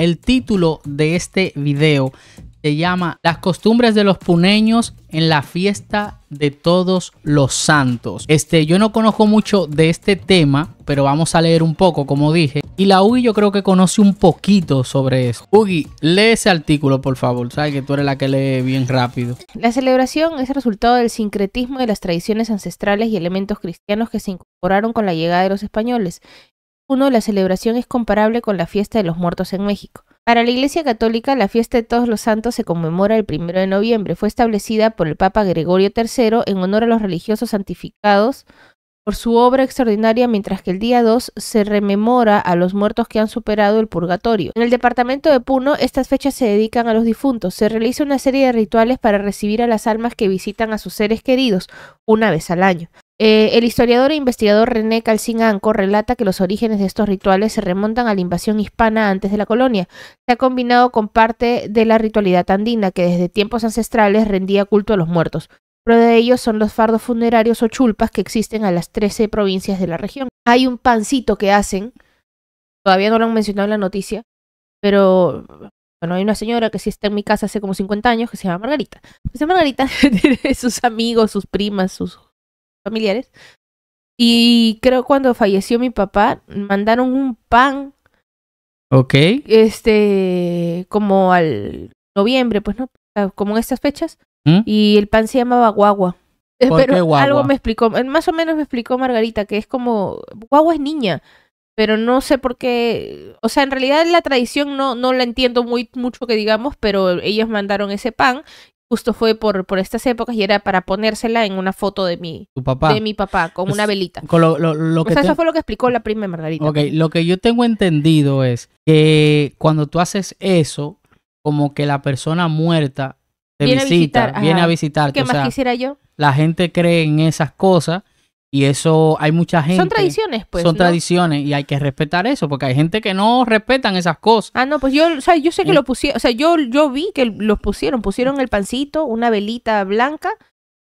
El título de este video se llama Las costumbres de los puneños en la fiesta de todos los santos. Este, yo no conozco mucho de este tema, pero vamos a leer un poco, como dije. Y la Ugi yo creo que conoce un poquito sobre eso. Ugi, lee ese artículo, por favor. Sabes que tú eres la que lee bien rápido. La celebración es el resultado del sincretismo de las tradiciones ancestrales y elementos cristianos que se incorporaron con la llegada de los españoles. 1 la celebración es comparable con la fiesta de los muertos en México. Para la Iglesia Católica, la fiesta de todos los santos se conmemora el 1 de noviembre. Fue establecida por el Papa Gregorio III en honor a los religiosos santificados por su obra extraordinaria, mientras que el día 2 se rememora a los muertos que han superado el purgatorio. En el departamento de Puno, estas fechas se dedican a los difuntos. Se realiza una serie de rituales para recibir a las almas que visitan a sus seres queridos una vez al año. Eh, el historiador e investigador René Calcín relata que los orígenes de estos rituales se remontan a la invasión hispana antes de la colonia. Se ha combinado con parte de la ritualidad andina, que desde tiempos ancestrales rendía culto a los muertos. Pero de ellos son los fardos funerarios o chulpas que existen a las 13 provincias de la región. Hay un pancito que hacen, todavía no lo han mencionado en la noticia, pero bueno, hay una señora que sí está en mi casa hace como 50 años que se llama Margarita. Esa Margarita tiene sus amigos, sus primas, sus familiares. Y creo cuando falleció mi papá, mandaron un pan. Ok. Este, como al noviembre, pues, ¿no? Ah, como en estas fechas. ¿Mm? Y el pan se llamaba guagua. pero guagua? algo me explicó, eh, más o menos me explicó Margarita, que es como, guagua es niña pero no sé por qué, o sea, en realidad la tradición no, no la entiendo muy mucho que digamos, pero ellos mandaron ese pan justo fue por, por estas épocas y era para ponérsela en una foto de mi, papá? De mi papá con una pues, velita. o sea, eso fue lo que explicó la prima Margarita. Ok, lo que yo tengo entendido es que cuando tú haces eso, como que la persona muerta te viene visita, a visitar, viene a visitarte. ¿Qué más quisiera yo? La gente cree en esas cosas y eso hay mucha gente. Son tradiciones, pues. Son tradiciones y hay que respetar eso, porque hay gente que no respetan esas cosas. Ah, no, pues yo, o yo sé que eh. lo pusieron, o sea, yo, yo vi que los pusieron, pusieron el pancito, una velita blanca,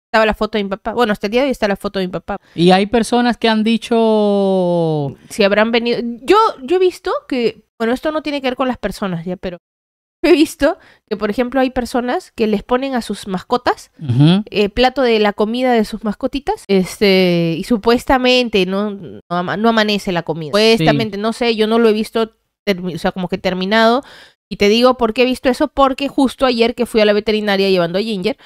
estaba la foto de mi papá. Bueno, este día de hoy está la foto de mi papá. Y hay personas que han dicho... Si habrán venido... Yo, yo he visto que, bueno, esto no tiene que ver con las personas ya, pero he visto que, por ejemplo, hay personas que les ponen a sus mascotas eh, plato de la comida de sus mascotitas este, y supuestamente no, no, amanece la comida. Supuestamente, no sé, yo no lo he visto, o sea, como que terminado. Y te digo por qué he visto eso, porque justo ayer que fui a la veterinaria llevando a Ginger,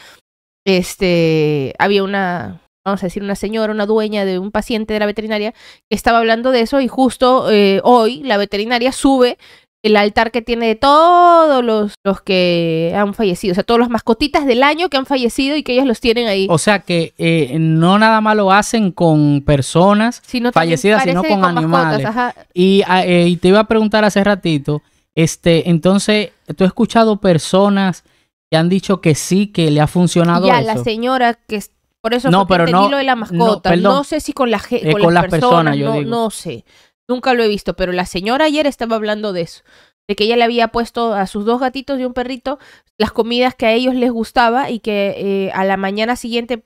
este, había una, vamos a decir, una señora, una dueña de un paciente de la veterinaria que estaba hablando de eso y justo eh, hoy la veterinaria sube el altar que tiene de todos los, que han fallecido, o sea, todos los mascotitas del año que han fallecido y que ellos los tienen ahí. O sea que eh, no nada más lo hacen con personas fallecidas, sino con, animales. Ah, eh, y, te iba a preguntar hace ratito, este, entonces, ¿tú has escuchado personas que han dicho que sí, que le ha funcionado ya, la señora que por eso no, pero no, de la mascota. No, sé si con la gente, eh, con, las personas, yo no sé. Nunca lo he visto, pero la señora ayer estaba hablando de eso, de que ella le había puesto a sus dos gatitos y un perrito las comidas que a ellos les gustaba y que eh, a la mañana siguiente,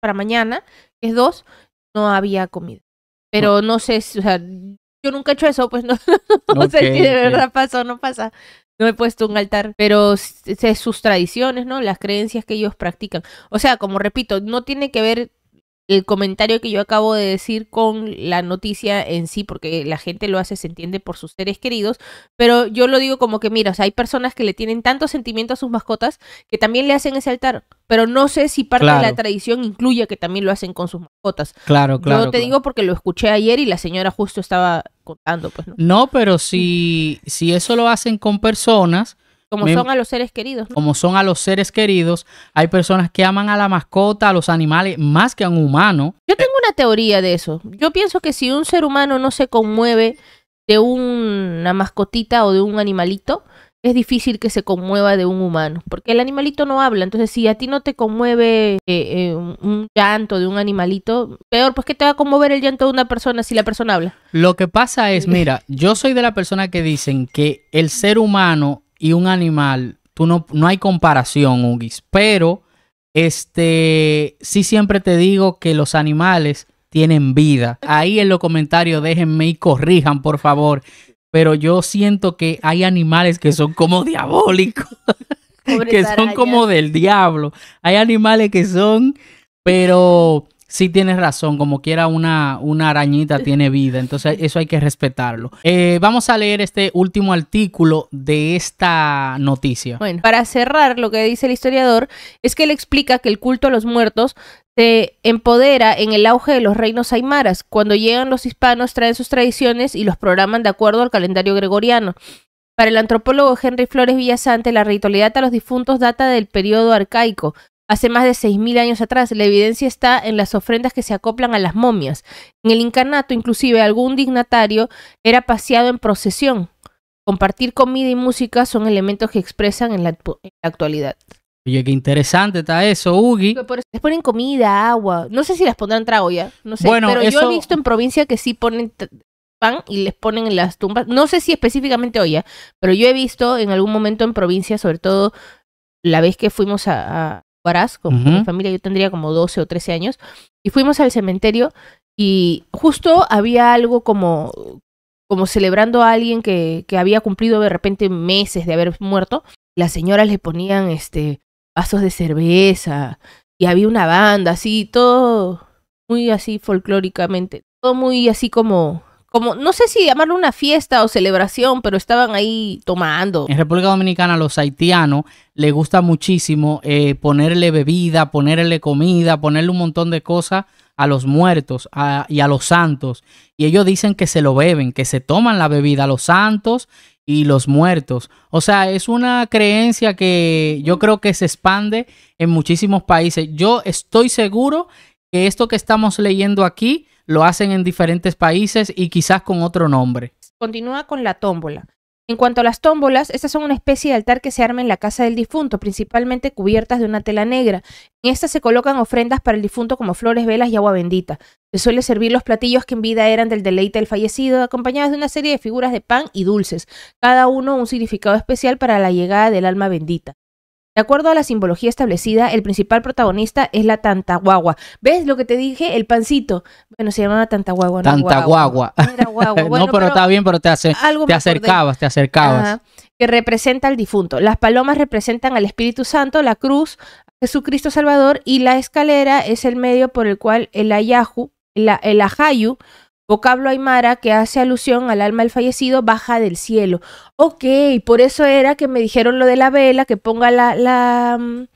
para mañana, que es dos, no había comida. Pero no, sé, o sea, yo nunca he hecho eso, pues no, no sé si de verdad pasa o no pasa. No he puesto un altar, pero sus tradiciones, ¿no? Las creencias que ellos practican. O sea, como repito, no tiene que ver el comentario que yo acabo de decir con la noticia en sí, porque la gente lo hace, se entiende por sus seres queridos, pero yo lo digo como que, mira, hay personas que le tienen tanto sentimiento a sus mascotas que también le hacen ese altar, pero no sé si parte de la tradición incluye que también lo hacen con sus mascotas. Claro, claro. Yo te digo porque lo escuché ayer y la señora justo estaba contando, pues, ¿no? No, pero si, si eso lo hacen con personas, como son a los seres queridos. Como son a los seres queridos, hay personas que aman a la mascota, a los animales, más que a un humano. Yo tengo una teoría de eso. Yo pienso que si un ser humano no se conmueve de una mascotita o de un animalito, es difícil que se conmueva de un humano, porque el animalito no habla. Entonces, si a ti no te conmueve eh, eh, un llanto de un animalito, peor, pues que te va a conmover el llanto de una persona si la persona habla. Lo que pasa es, mira, yo soy de la persona que dicen que el ser humano y un animal, tú no, no hay comparación, Ugis. Pero, este, sí siempre te digo que los animales tienen vida. Ahí en los comentarios déjenme y corrijan, por favor. Pero yo siento que hay animales que son como diabólicos, que son como del diablo. Hay animales que son, pero sí tienes razón, como quiera una, una arañita tiene vida, entonces eso hay que respetarlo. Eh, vamos a leer este último artículo de esta noticia. Bueno, para cerrar, lo que dice el historiador es que él explica que el culto a los muertos se empodera en el auge de los reinos aymaras. Cuando llegan los hispanos traen sus tradiciones y los programan de acuerdo al calendario gregoriano. Para el antropólogo Henry Flores Villasante, la ritualidad a los difuntos data del periodo arcaico, hace más de 6.000 años atrás. La evidencia está en las ofrendas que se acoplan a las momias. En el incarnato, inclusive, algún dignatario era paseado en procesión. Compartir comida y música son elementos que expresan en la, actualidad. Oye, qué interesante está eso, Ugi. les ponen comida, agua. No sé si las pondrán trago ya. No sé. Bueno, pero yo he visto en provincia que sí ponen pan y les ponen en las tumbas. No sé si específicamente olla, ¿eh? pero yo he visto en algún momento en provincia, sobre todo la vez que fuimos a con, mi familia, yo tendría como 12 o 13 años, y fuimos al cementerio y justo había algo como, como celebrando a alguien que, había cumplido de repente meses de haber muerto. Las señoras le ponían este vasos de cerveza y había una banda así, todo muy así folclóricamente, todo muy así como como, no sé si llamarlo una fiesta o celebración, pero estaban ahí tomando. En República Dominicana los haitianos les gusta muchísimo eh, ponerle bebida, ponerle comida, ponerle un montón de cosas a los muertos y a los santos. Y ellos dicen que se lo beben, que se toman la bebida a los santos y los muertos. O sea, es una creencia que yo creo que se expande en muchísimos países. Yo estoy seguro que esto que estamos leyendo aquí lo hacen en diferentes países y quizás con otro nombre. Continúa con la tómbola. En cuanto a las tómbolas, estas son una especie de altar que se arma en la casa del difunto, principalmente cubiertas de una tela negra. En estas se colocan ofrendas para el difunto como flores, velas y agua bendita. Se suele servir los platillos que en vida eran del deleite del fallecido, acompañados de una serie de figuras de pan y dulces, cada uno un significado especial para la llegada del alma bendita. De acuerdo a la simbología establecida, el principal protagonista es la Tantaguagua. ¿Ves lo que te dije? El pancito. Bueno, se llamaba Tantaguagua. No Tantaguagua. no, pero, está bien, pero te, hace, te acercabas, te acercabas. Que representa al difunto. Las palomas representan al Espíritu Santo, la cruz, Jesucristo Salvador y la escalera es el medio por el cual el ayahu, el ajayu, vocablo aymara que hace alusión al alma del fallecido baja del cielo. Ok, por eso era que me dijeron lo de la vela, que ponga la, la, mm,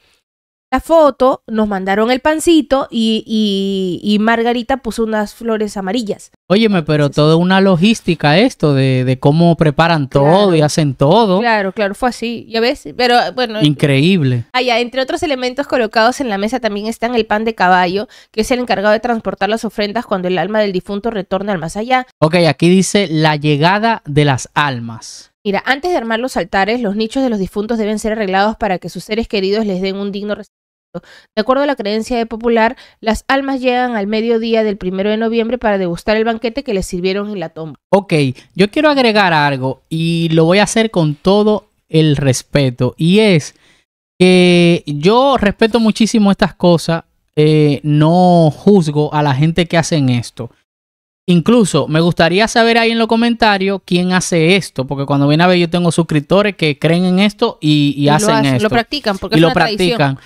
foto, nos mandaron el pancito y, y, y Margarita puso unas flores amarillas. Óyeme, pero toda una logística esto de, cómo preparan todo y hacen todo. Claro, claro, fue así. Ya ves, pero bueno. Increíble. Allá, entre otros elementos colocados en la mesa también están el pan de caballo, que es el encargado de transportar las ofrendas cuando el alma del difunto retorna al más allá. Ok, aquí dice la llegada de las almas. Mira, antes de armar los altares, los nichos de los difuntos deben ser arreglados para que sus seres queridos les den un digno de acuerdo a la creencia de popular, las almas llegan al mediodía del primero de noviembre para degustar el banquete que les sirvieron en la tumba. Ok, yo quiero agregar algo y lo voy a hacer con todo el respeto y es que yo respeto muchísimo estas cosas, eh, no juzgo a la gente que hacen esto. Incluso me gustaría saber ahí en los comentarios quién hace esto, porque cuando viene a ver yo tengo suscriptores que creen en esto y, hacen lo esto. Lo practican, porque es lo practican. Tradición.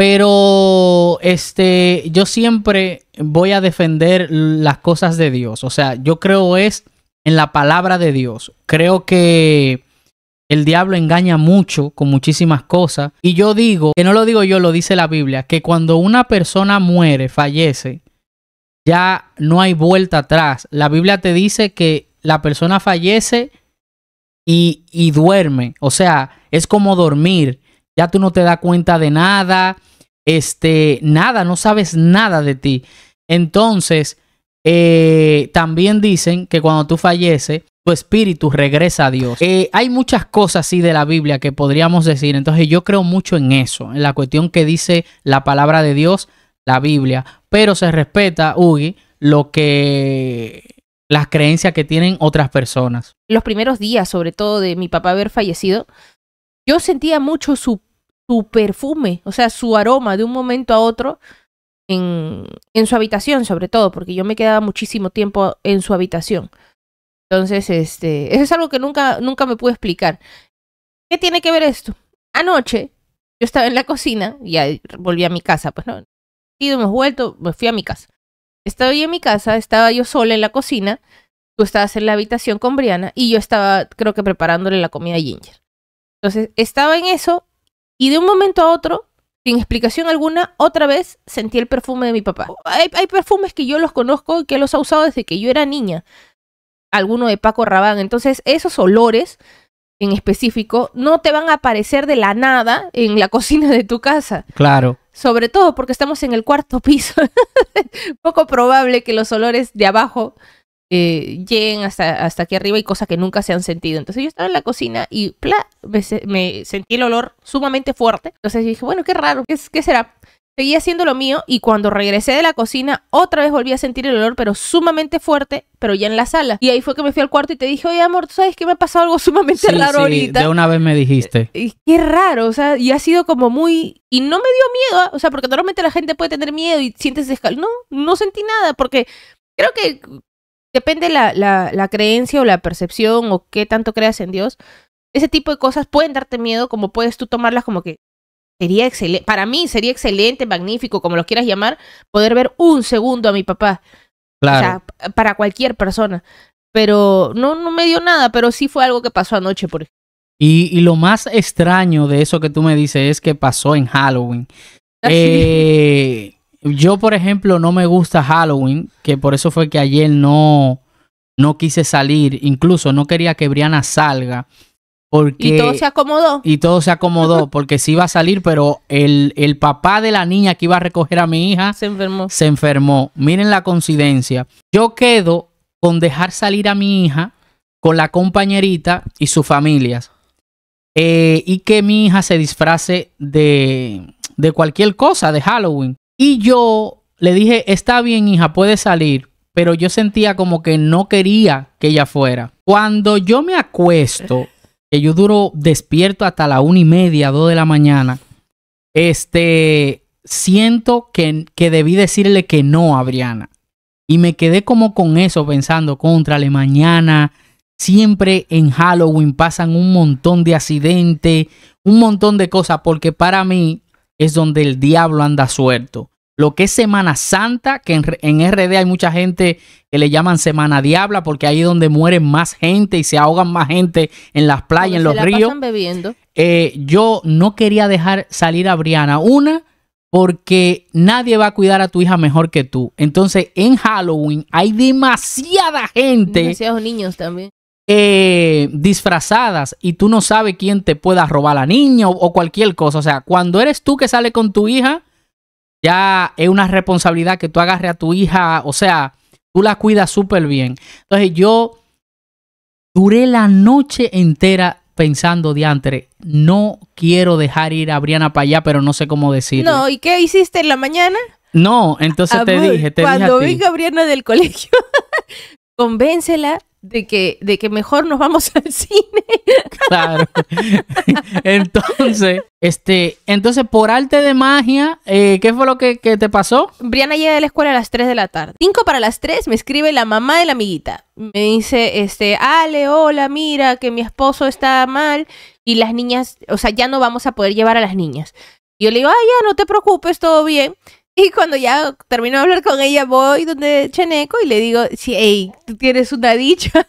Pero este, yo siempre voy a defender las cosas de Dios. O sea, yo creo es en la palabra de Dios. Creo que el diablo engaña mucho con muchísimas cosas. Y yo digo, que no lo digo yo, lo dice la Biblia, que cuando una persona muere, fallece, ya no hay vuelta atrás. La Biblia te dice que la persona fallece y, y duerme. O sea, es como dormir. Ya tú no te das cuenta de nada este, nada, no sabes nada de ti. Entonces, eh, también dicen que cuando tú falleces, tu espíritu regresa a Dios. Eh, hay muchas cosas así de la Biblia que podríamos decir. Entonces yo creo mucho en eso, en la cuestión que dice la palabra de Dios, la Biblia. Pero se respeta, Ugi, lo que las creencias que tienen otras personas. Los primeros días, sobre todo de mi papá haber fallecido, yo sentía mucho su su perfume, o sea, su aroma de un momento a otro en, en, su habitación, sobre todo, porque yo me quedaba muchísimo tiempo en su habitación. Entonces, este, eso es algo que nunca, nunca me pude explicar. ¿Qué tiene que ver esto? Anoche yo estaba en la cocina, y volví a mi casa, pues no, ido, me vuelto, me fui a mi casa. Estaba yo en mi casa, estaba yo sola en la cocina, tú estabas en la habitación con Briana y yo estaba, creo que preparándole la comida a Ginger. Entonces, estaba en eso y de un momento a otro, sin explicación alguna, otra vez sentí el perfume de mi papá. Oh. Hay, perfumes que yo los conozco y que los ha usado desde que yo era niña. Alguno de Paco Rabanne. Entonces, esos olores en específico no te van a aparecer de la nada en la cocina de tu casa. Claro. Sobre todo porque estamos en el cuarto piso. Poco probable que los olores de abajo eh, lleguen hasta, hasta aquí arriba y cosas que nunca se han sentido. Entonces yo estaba en la cocina y Me, sentí el olor sumamente fuerte. Entonces dije, bueno, qué raro, ¿qué, será? Seguí haciendo lo mío y cuando regresé de la cocina otra vez volví a sentir el olor, pero sumamente fuerte, pero ya en la sala. Y ahí fue que me fui al cuarto y te dije, oye amor, ¿tú sabes que me ha pasado algo sumamente raro sí, ahorita? De una vez me dijiste. Y qué raro, o sea, y ha sido como muy... Y no me dio miedo, ¿ah? o sea, porque normalmente la gente puede tener miedo y sientes escal... No, no sentí nada, porque creo que depende la, la, creencia o la percepción o qué tanto creas en Dios, ese tipo de cosas pueden darte miedo, como puedes tú tomarlas como que sería excelente, para mí sería excelente, magnífico, como lo quieras llamar, poder ver un segundo a mi papá. Claro. O sea, para cualquier persona. Pero no, no me dio nada, pero sí fue algo que pasó anoche, por ejemplo. Y, y lo más extraño de eso que tú me dices es que pasó en Halloween. Ah, eh, yo, por ejemplo, no me gusta Halloween, que por eso fue que ayer no, no quise salir. Incluso no quería que Briana salga. Porque, y todo se acomodó. Y todo se acomodó, porque sí iba a salir, pero el, papá de la niña que iba a recoger a mi hija se enfermó. Se enfermó. Miren la coincidencia. Yo quedo con dejar salir a mi hija con la compañerita y sus familias. Eh, y que mi hija se disfrace de, de cualquier cosa, de Halloween. Y yo le dije, está bien, hija, puede salir. Pero yo sentía como que no quería que ella fuera. Cuando yo me acuesto, que yo duro despierto hasta la una y media, dos de la mañana, este, siento que, que debí decirle que no a Briana Y me quedé como con eso pensando, contrale, mañana, siempre en Halloween pasan un montón de accidentes, un montón de cosas, porque para mí es donde el diablo anda suelto. Lo que es Semana Santa, que en, RD hay mucha gente que le llaman Semana Diabla, porque ahí es donde mueren más gente y se ahogan más gente en las playas, en los ríos. Eh, yo no quería dejar salir a Briana. Una, porque nadie va a cuidar a tu hija mejor que tú. Entonces, en Halloween hay demasiada gente. Demasiados niños también. Eh, disfrazadas y tú no sabes quién te pueda robar a la niña o, cualquier cosa. O sea, cuando eres tú que sale con tu hija, ya es una responsabilidad que tú agarres a tu hija. O sea, tú la cuidas súper bien. Entonces yo duré la noche entera pensando, diantre, no quiero dejar ir a Briana para allá, pero no sé cómo decirlo. No, ¿y qué hiciste en la mañana? No, entonces te dije, te cuando dije a Briana del colegio, convéncela de que, de que mejor nos vamos al cine. Claro. Entonces, este, entonces, por arte de magia, eh, ¿qué fue lo que, te pasó? Briana llega de la escuela a las 3 de la tarde. 5 para las 3 me escribe la mamá de la amiguita. Me dice, este, Ale, hola, mira, que mi esposo está mal y las niñas, o sea, ya no vamos a poder llevar a las niñas. yo le digo, ah, ya, no te preocupes, todo bien. Y cuando ya termino de hablar con ella, voy donde Cheneco y le digo, sí, hey, tú tienes una dicha,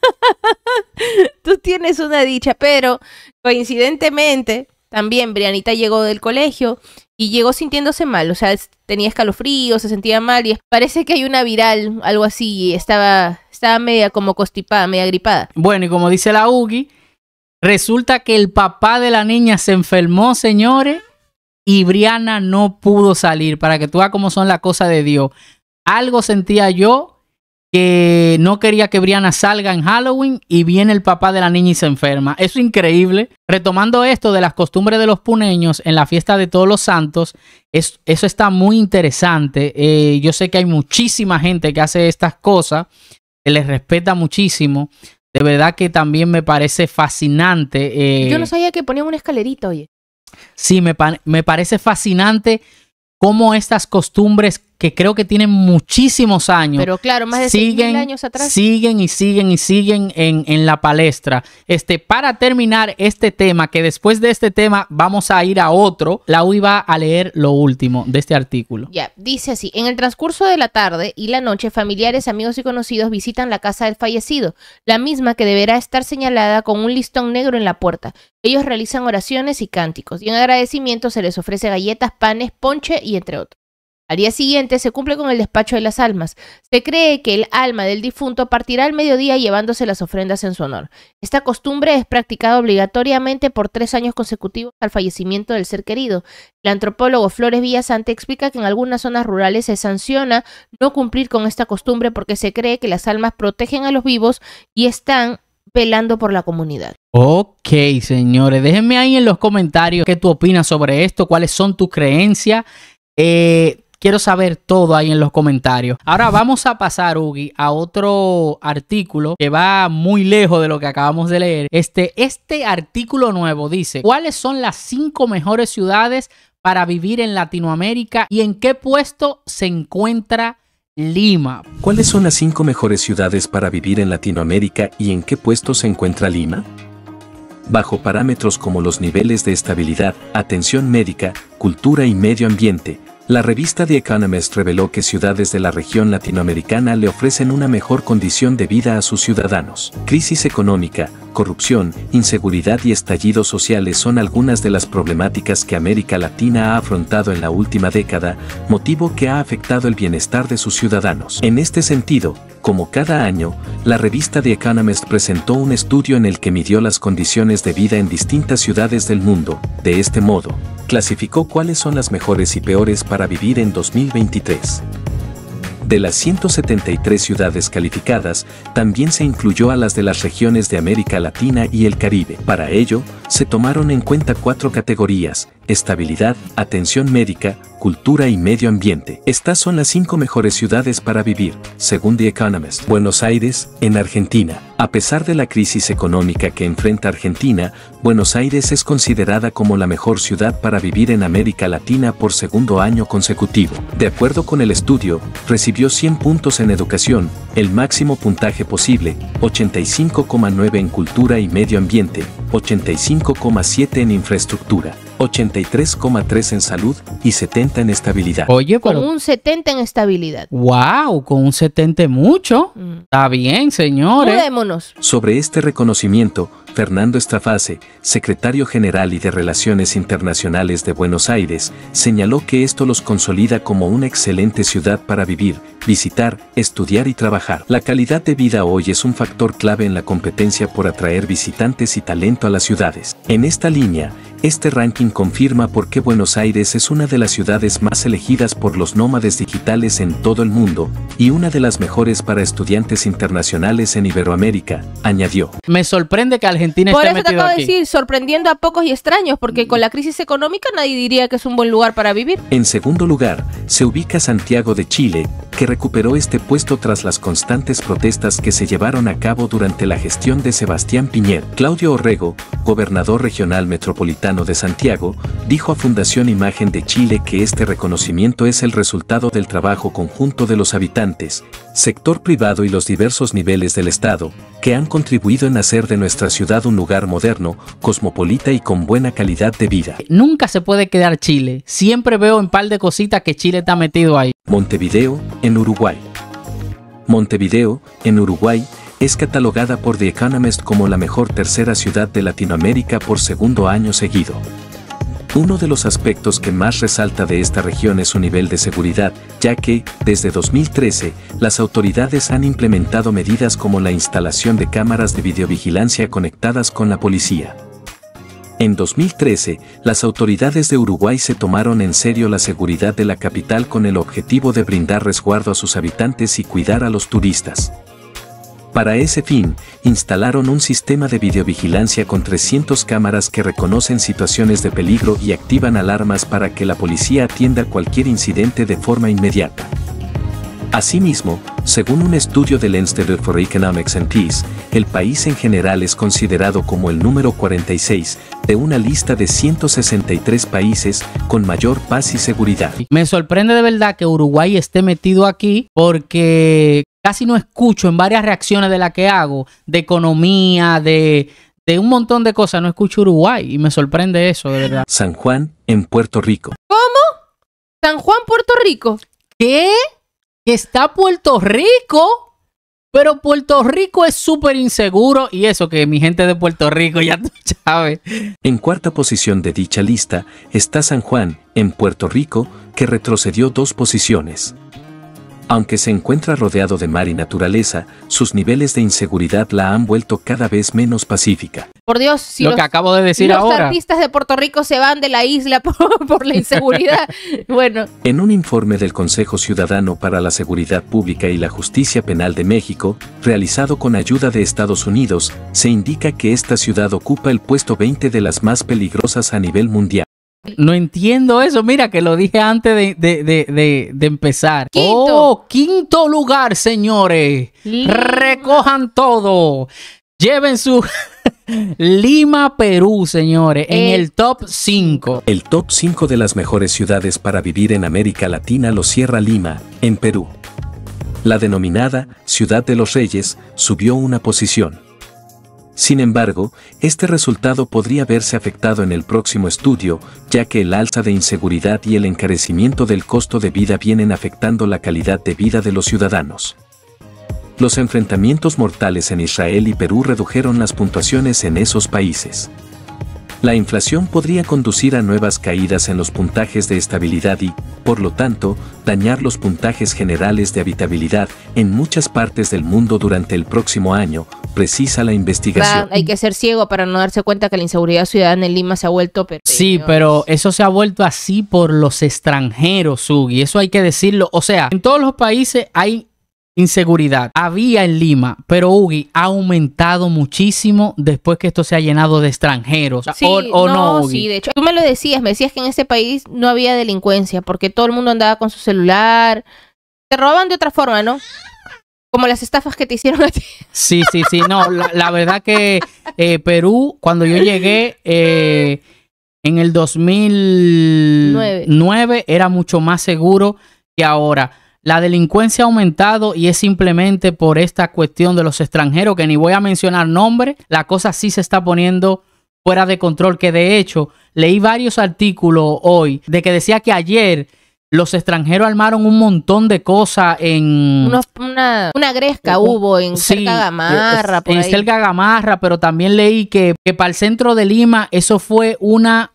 tú tienes una dicha, pero coincidentemente también Brianita llegó del colegio y llegó sintiéndose mal, o sea, tenía escalofrío, se sentía mal y parece que hay una viral, algo así, estaba, estaba media como costipada, media gripada. Bueno, y como dice la Ugi, resulta que el papá de la niña se enfermó, señores, y Brianna no pudo salir para que tú veas cómo son las cosas de Dios. Algo sentía yo que no quería que Briana salga en Halloween y viene el papá de la niña y se enferma. Eso es increíble. Retomando esto de las costumbres de los puneños en la fiesta de todos los santos, eso está muy interesante. Eh, yo sé que hay muchísima gente que hace estas cosas, que les respeta muchísimo. De verdad que también me parece fascinante. Eh, yo no sabía que ponían una escalerita, oye. Sí, me, me parece fascinante cómo estas costumbres que creo que tienen muchísimos años. Pero claro, más de siguen, años atrás. Siguen y siguen y siguen en, la palestra. Este, para terminar este tema, que después de este tema vamos a ir a otro, la UI va a leer lo último de este artículo. Ya, dice así, en el transcurso de la tarde y la noche, familiares, amigos y conocidos visitan la casa del fallecido, la misma que deberá estar señalada con un listón negro en la puerta. Ellos realizan oraciones y cánticos, y en agradecimiento se les ofrece galletas, panes, ponche y entre otros. Al día siguiente se cumple con el despacho de las almas. Se cree que el alma del difunto partirá al mediodía llevándose las ofrendas en su honor. Esta costumbre es practicada obligatoriamente por tres años consecutivos al fallecimiento del ser querido. El antropólogo Flores Villasante explica que en algunas zonas rurales se sanciona no cumplir con esta costumbre porque se cree que las almas protegen a los vivos y están velando por la comunidad. Ok, señores, déjenme ahí en los comentarios qué tú opinas sobre esto, cuáles son tus creencias. Eh, Quiero saber todo ahí en los comentarios. Ahora vamos a pasar, Ugi, a otro artículo que va muy lejos de lo que acabamos de leer. Este, este artículo nuevo dice, ¿cuáles son las cinco mejores ciudades para vivir en Latinoamérica y en qué puesto se encuentra Lima. ¿Cuáles son las cinco mejores ciudades para vivir en Latinoamérica y en qué puesto se encuentra Lima? Bajo parámetros como los niveles de estabilidad, atención médica, cultura y medio ambiente, la revista The Economist reveló que ciudades de la región latinoamericana le ofrecen una mejor condición de vida a sus ciudadanos. Crisis económica, corrupción, inseguridad y estallidos sociales son algunas de las problemáticas que América Latina ha afrontado en la última década, motivo que ha afectado el bienestar de sus ciudadanos. En este sentido, como cada año, la revista The Economist presentó un estudio en el que midió las condiciones de vida en distintas ciudades del mundo. De este modo, clasificó cuáles son las mejores y peores para vivir en 2023. De las 173 ciudades calificadas, también se incluyó a las de las regiones de América Latina y el Caribe. Para ello, se tomaron en cuenta cuatro categorías, estabilidad, atención médica, cultura y medio ambiente. Estas son las cinco mejores ciudades para vivir, según The Economist. Buenos Aires, en Argentina. A pesar de la crisis económica que enfrenta Argentina, Buenos Aires es considerada como la mejor ciudad para vivir en América Latina por segundo año consecutivo. De acuerdo con el estudio, recibió 100 puntos en educación, el máximo puntaje posible, 85,9 en cultura y medio ambiente, 85,7 en infraestructura. 83,3 en salud y 70 en estabilidad. Oye, Con un 70 en estabilidad. ¡Wow! Con un 70 mucho. Mm. Está bien, señores. Cuidémonos. Sobre este reconocimiento, Fernando Estrafase, secretario general y de Relaciones Internacionales de Buenos Aires, señaló que esto los consolida como una excelente ciudad para vivir, visitar, estudiar y trabajar. La calidad de vida hoy es un factor clave en la competencia por atraer visitantes y talento a las ciudades. En esta línea, este ranking confirma por qué Buenos Aires es una de las ciudades más elegidas por los nómades digitales en todo el mundo y una de las mejores para estudiantes internacionales en Iberoamérica, añadió. Me sorprende que al por eso te acabo de decir, sorprendiendo a pocos y extraños, porque con la crisis económica nadie diría que es un buen lugar para vivir. En segundo lugar, se ubica Santiago de Chile, que recuperó este puesto tras las constantes protestas que se llevaron a cabo durante la gestión de Sebastián Piñer. Claudio Orrego, gobernador regional metropolitano de Santiago, dijo a Fundación Imagen de Chile que este reconocimiento es el resultado del trabajo conjunto de los habitantes, sector privado y los diversos niveles del Estado, que han contribuido en hacer de nuestra ciudad un lugar moderno, cosmopolita y con buena calidad de vida. Nunca se puede quedar Chile. Siempre veo en par de cositas que Chile está metido ahí. Montevideo, en Uruguay. Montevideo, en Uruguay, es catalogada por The Economist como la mejor tercera ciudad de Latinoamérica por segundo año seguido. Uno de los aspectos que más resalta de esta región es su nivel de seguridad, ya que, desde 2013, las autoridades han implementado medidas como la instalación de cámaras de videovigilancia conectadas con la policía. En 2013, las autoridades de Uruguay se tomaron en serio la seguridad de la capital con el objetivo de brindar resguardo a sus habitantes y cuidar a los turistas. Para ese fin, instalaron un sistema de videovigilancia con 300 cámaras que reconocen situaciones de peligro y activan alarmas para que la policía atienda cualquier incidente de forma inmediata. Asimismo, según un estudio del Institute for Economics and Peace, el país en general es considerado como el número 46 de una lista de 163 países con mayor paz y seguridad. Me sorprende de verdad que Uruguay esté metido aquí porque casi no escucho en varias reacciones de la que hago, de economía, de, de un montón de cosas, no escucho Uruguay y me sorprende eso, de verdad. San Juan en Puerto Rico. ¿Cómo? San Juan, Puerto Rico. ¿Qué? ¿Que está Puerto Rico? Pero Puerto Rico es súper inseguro y eso que mi gente de Puerto Rico ya tú sabes. En cuarta posición de dicha lista está San Juan, en Puerto Rico, que retrocedió dos posiciones. Aunque se encuentra rodeado de mar y naturaleza, sus niveles de inseguridad la han vuelto cada vez menos pacífica. Por Dios, si lo los, que acabo de decir artistas de Puerto Rico se van de la isla por la inseguridad. bueno. En un informe del Consejo Ciudadano para la Seguridad Pública y la Justicia Penal de México, realizado con ayuda de Estados Unidos, se indica que esta ciudad ocupa el puesto 20 de las más peligrosas a nivel mundial. No entiendo eso. Mira que lo dije antes de, empezar. Oh, quinto lugar, señores. Recojan todo. Lleven su Lima, Perú, señores, en el top 5. El top 5 de las mejores ciudades para vivir en América Latina lo cierra Lima, en Perú. La denominada Ciudad de los Reyes subió una posición. Sin embargo, este resultado podría verse afectado en el próximo estudio, ya que el alza de inseguridad y el encarecimiento del costo de vida vienen afectando la calidad de vida de los ciudadanos. Los enfrentamientos mortales en Israel y Perú redujeron las puntuaciones en esos países la inflación podría conducir a nuevas caídas en los puntajes de estabilidad y, por lo tanto, dañar los puntajes generales de habitabilidad en muchas partes del mundo durante el próximo año, precisa la investigación. hay que ser ciego para no darse cuenta que la inseguridad ciudadana en Lima se ha vuelto peor. Sí, pero eso se ha vuelto así por los extranjeros, y eso hay que decirlo. O sea, en todos los países hay inseguridad había en Lima, pero Ugi ha aumentado muchísimo después que esto se ha llenado de extranjeros. o, no, sí, de hecho, tú me lo decías, me decías que en ese país no había delincuencia porque todo el mundo andaba con su celular. Te roban de otra forma, ¿no? Como las estafas que te hicieron a ti. Sí, sí, sí, no, la, verdad que eh, Perú, cuando yo llegué, eh, en el 2009 era mucho más seguro que ahora. La delincuencia ha aumentado y es simplemente por esta cuestión de los extranjeros, que ni voy a mencionar nombre, la cosa sí se está poniendo fuera de control, que de hecho leí varios artículos hoy de que decía que ayer los extranjeros armaron un montón de cosas en... una, una, gresca hubo en sí, Gamarra. en Gamarra, pero también leí que, que para el centro de Lima eso fue una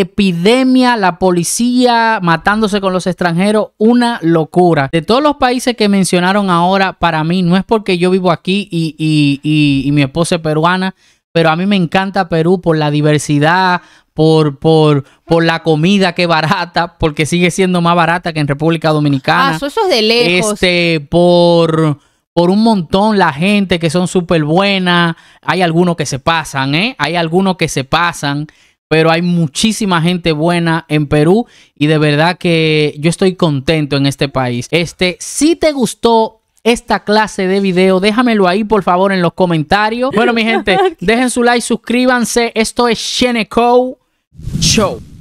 epidemia, la policía matándose con los extranjeros, una locura. De todos los países que mencionaron ahora, para mí no es porque yo vivo aquí y, mi esposa es peruana, pero a mí me encanta Perú por la diversidad, por, por, por la comida que barata, porque sigue siendo más barata que en República Dominicana. Ah, eso, es de lejos. Este, por por un montón la gente que son súper buenas. Hay algunos que se pasan, ¿eh? Hay algunos que se pasan pero hay muchísima gente buena en Perú y de verdad que yo estoy contento en este país. Este, si te gustó esta clase de video, déjamelo ahí por favor en los comentarios. Bueno, mi gente, dejen su like, suscríbanse. Esto es Sheneco Show.